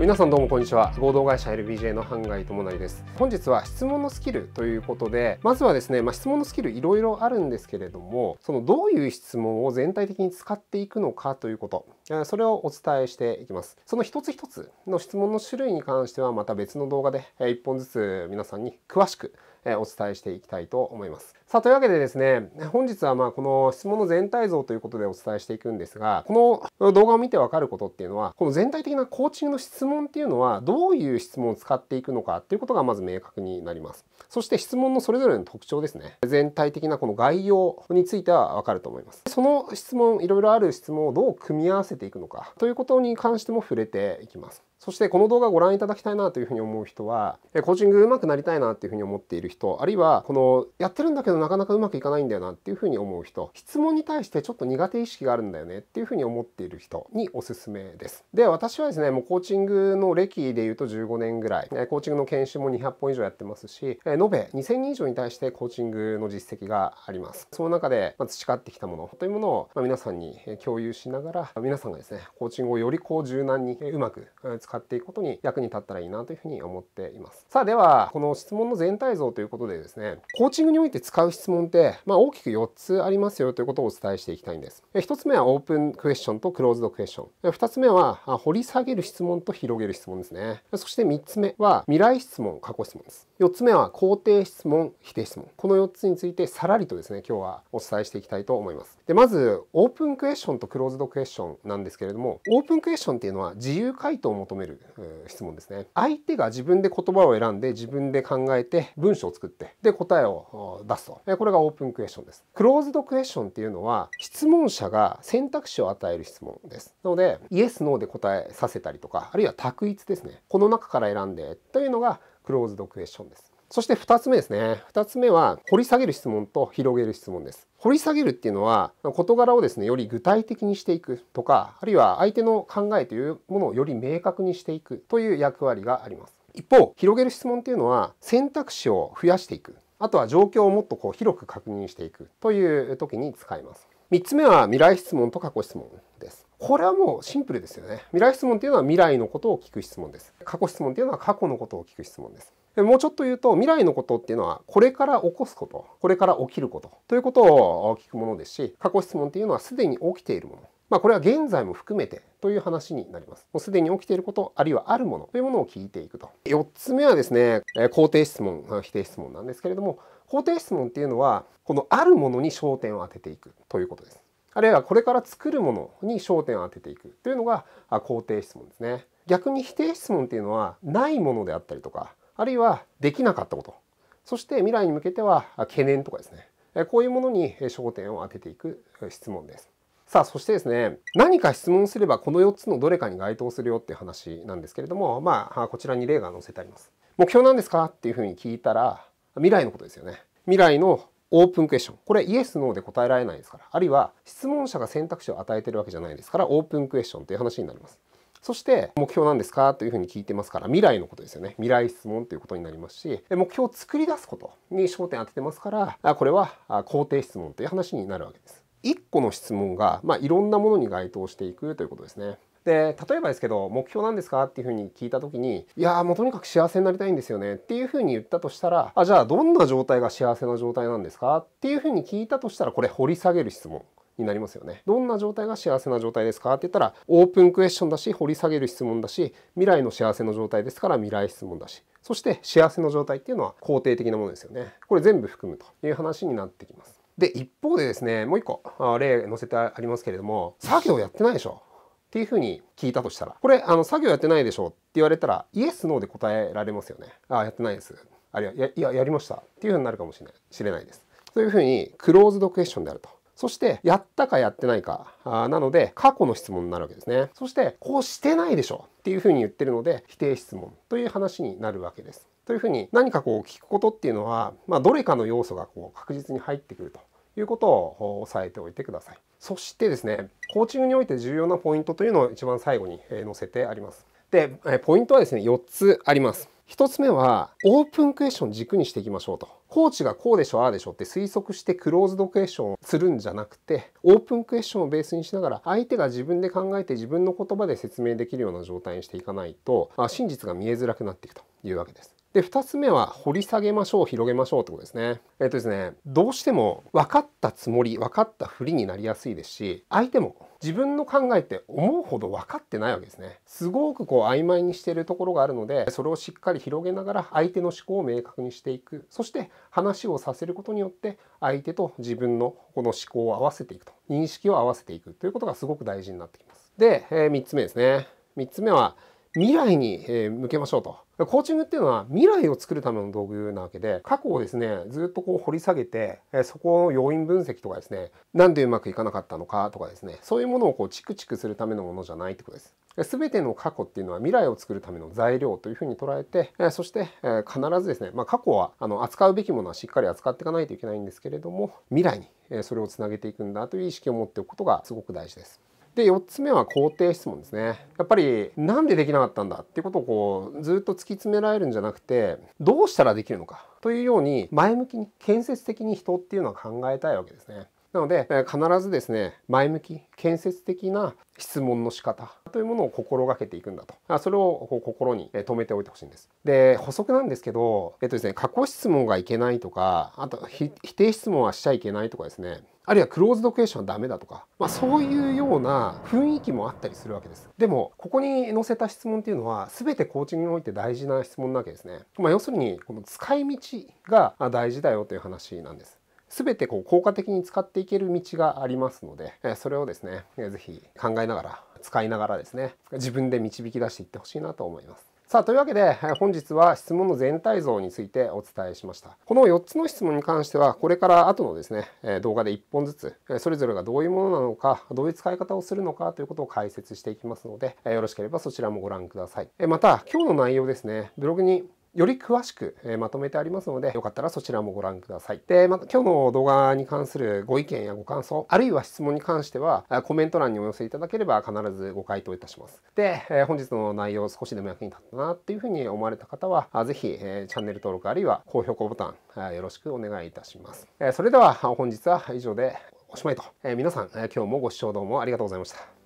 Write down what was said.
皆さんどうもこんにちは合同会社 LBJ の半貝智成です本日は質問のスキルということでまずはですね、まあ、質問のスキルいろいろあるんですけれどもそのどういう質問を全体的に使っていくのかということそれをお伝えしていきますその一つ一つの質問の種類に関してはまた別の動画で1本ずつ皆さんに詳しくお伝えしていきたいと思います。さあというわけでですね本日はまあこの質問の全体像ということでお伝えしていくんですがこの動画を見てわかることっていうのはこの全体的なコーチングの質問っていうのはどういう質問を使っていくのかっていうことがまず明確になります。そして質問のそれぞれの特徴ですね全体的なこの概要についてはわかると思います。その質問いろいろある質問をどう組み合わせていくのかということに関しても触れていきます。そしてこの動画をご覧いただきたいなというふうに思う人は、コーチング上手くなりたいなというふうに思っている人、あるいはこのやってるんだけどなかなかうまくいかないんだよなっていうふうに思う人、質問に対してちょっと苦手意識があるんだよねっていうふうに思っている人におすすめです。で、私はですね、もうコーチングの歴で言うと15年ぐらい、コーチングの研修も200本以上やってますし、延べ2000人以上に対してコーチングの実績があります。その中で培ってきたものというものを皆さんに共有しながら、皆さんがですね、コーチングをよりこう柔軟にうまく使使っていくことに役に立ったらいいなというふうに思っています。さあでは、この質問の全体像ということでですね、コーチングにおいて使う質問って、まあ、大きく4つありますよということをお伝えしていきたいんです。1つ目はオープンクエスチョンとクローズドクエスチョン。2つ目は掘り下げる質問と広げる質問ですね。そして3つ目は未来質問、過去質問です。4つ目は肯定質問否定質問この4つについてさらりとですね今日はお伝えしていきたいと思いますでまずオープンクエスチョンとクローズドクエスチョンなんですけれどもオープンクエスチョンっていうのは自由回答を求める、質問ですね相手が自分で言葉を選んで自分で考えて文章を作ってで答えを出すとこれがオープンクエスチョンですクローズドクエスチョンっていうのは質問者が選択肢を与える質問ですなのでイエスノーで答えさせたりとかあるいは択一ですねこの中から選んでというのがクローズドクエスチョンです。そして2つ目ですね。2つ目は、掘り下げる質問と広げる質問です。掘り下げるっていうのは、事柄をですね、より具体的にしていくとか、あるいは相手の考えというものをより明確にしていくという役割があります。一方、広げる質問っていうのは、選択肢を増やしていく。あとは状況をもっとこう広く確認していくという時に使います。3つ目は未来質問と過去質問です。これはもうシンプルですよね。未来質問っていうのは未来のことを聞く質問です。過去質問っていうのは過去のことを聞く質問です。もうちょっと言うと未来のことっていうのはこれから起こすことこれから起きることということを聞くものですし過去質問っていうのはすでに起きているものまあこれは現在も含めてという話になります。もうすでに起きていること、あるいはあるものというものを聞いていくと。4つ目はですね、肯定質問、否定質問なんですけれども、肯定質問っていうのは、このあるものに焦点を当てていくということです。あるいはこれから作るものに焦点を当てていくというのが肯定質問ですね。逆に否定質問っていうのはないものであったりとかあるいはできなかったことそして未来に向けては懸念とかですねこういうものに焦点を当てていく質問です。さあそしてですね何か質問すればこの4つのどれかに該当するよっていう話なんですけれどもまあこちらに例が載せてあります。目標なんですかっていうふうに聞いたら未来のことですよね。未来のオープンクエスチョン。これイエス、ノーで答えられないですから。あるいは質問者が選択肢を与えてるわけじゃないですから、オープンクエスチョンという話になります。そして目標なんですかというふうに聞いてますから未来のことですよね未来質問ということになりますし目標を作り出すことに焦点当ててますからこれは肯定質問という話になるわけです。1個の質問が、まあ、いろんなものに該当していくということですね。で例えばですけど目標なんですかっていうふうに聞いた時にいやもうとにかく幸せになりたいんですよねっていうふうに言ったとしたらあじゃあどんな状態が幸せな状態なんですかっていうふうに聞いたとしたらこれ掘り下げる質問になりますよね。どんな状態が幸せな状態ですかって言ったらオープンクエスチョンだし掘り下げる質問だし未来の幸せの状態ですから未来質問だしそして幸せの状態っていうのは肯定的なものですよね。これ全部含むという話になってきます。で一方でですねもう一個例載せてありますけれども作業やってないでしょっていうふうに聞いたとしたら、これ、あの、作業やってないでしょって言われたら、イエス、ノーで答えられますよね。ああ、やってないです。あるいは、いや、やりました。っていうふうになるかもしれない、れないです。そういうふうに、クローズドクエスチョンであると。そして、やったかやってないか、あなので、過去の質問になるわけですね。そして、こうしてないでしょっていうふうに言ってるので、否定質問という話になるわけです。というふうに、何かこう聞くことっていうのは、まあ、どれかの要素がこう確実に入ってくるということを押さえておいてください。そしてですね、コーチングにおいて重要なポイントというのを一番最後に載せてあります。で、ポイントはですね、4つあります。1つ目は、オープンクエスチョン軸にしていきましょうと。コーチがこうでしょ、ああでしょって推測してクローズドクエスチョンをするんじゃなくて、オープンクエスチョンをベースにしながら、相手が自分で考えて自分の言葉で説明できるような状態にしていかないと、まあ、真実が見えづらくなっていくというわけです。で、2つ目は掘り下げましょう、広げましょうってことですね。えっ、ー、とですね、どうしても分かったつもり、分かったふりになりやすいですし、相手も自分の考えって思うほど分かってないわけですね。すごくこう曖昧にしているところがあるので、それをしっかり広げながら相手の思考を明確にしていく。そして話をさせることによって、相手と自分のこの思考を合わせていくと。認識を合わせていくということがすごく大事になってきます。で、えー、3つ目ですね。3つ目は、未来に向けましょうと。コーチングっていうのは未来を作るための道具なわけで、過去をですね、ずっとこう掘り下げて、そこの要因分析とかですね、なんでうまくいかなかったのかとかですね、そういうものをこうチクチクするためのものじゃないってことです。全ての過去っていうのは未来を作るための材料というふうに捉えて、そして必ずですね、まあ、過去はあの扱うべきものはしっかり扱っていかないといけないんですけれども、未来にそれをつなげていくんだという意識を持っておくことがすごく大事です。で4つ目は肯定質問ですねやっぱりなんでできなかったんだっていうことをこうずっと突き詰められるんじゃなくてどうしたらできるのかというように前向きに建設的に人っていうのは考えたいわけですね。なので必ずですね前向き建設的な質問の仕方というものを心がけていくんだとそれをこう心に留めておいてほしいんです。で補足なんですけど、えっとですね、過去質問がいけないとかあと否定質問はしちゃいけないとかですねあるいはクローズドクエションはダメだとか、まあ、そういうような雰囲気もあったりするわけですでもここに載せた質問っていうのは全てコーチングにおいて大事な質問なわけですね、まあ、要するにこの使い道が大事だよという話なんです全てこう効果的に使っていける道がありますのでそれをですね是非考えながら使いながらですね自分で導き出していってほしいなと思いますさあというわけで本日は質問の全体像についてお伝えしましたこの4つの質問に関してはこれから後のですね動画で1本ずつそれぞれがどういうものなのかどういう使い方をするのかということを解説していきますのでよろしければそちらもご覧くださいまた今日の内容ですねブログにより詳しくまとめてありますので、よかったらそちらもご覧ください。で、また今日の動画に関するご意見やご感想、あるいは質問に関しては、コメント欄にお寄せいただければ必ずご回答いたします。で、本日の内容少しでも役に立ったなっていうふうに思われた方は、ぜひチャンネル登録あるいは高評価ボタンよろしくお願いいたします。それでは本日は以上でおしまいと。え皆さん、え今日もご視聴どうもありがとうございました。